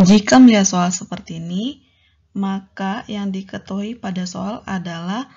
Jika melihat soal seperti ini, maka yang diketahui pada soal adalah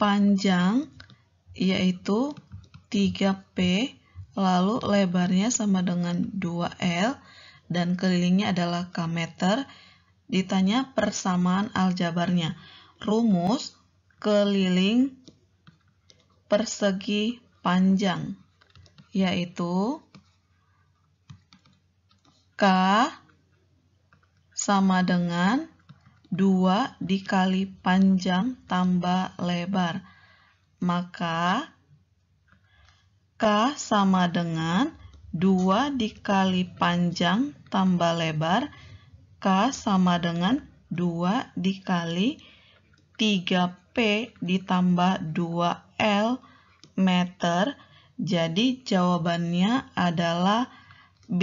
panjang yaitu 3P, lalu lebarnya sama dengan 2L, dan kelilingnya adalah K meter, ditanya persamaan aljabarnya. Rumus keliling persegi panjang, yaitu K sama dengan 2 dikali panjang tambah lebar. Maka K sama dengan 2 dikali panjang tambah lebar. K sama dengan 2 dikali 3P ditambah 2L meter. Jadi jawabannya adalah B.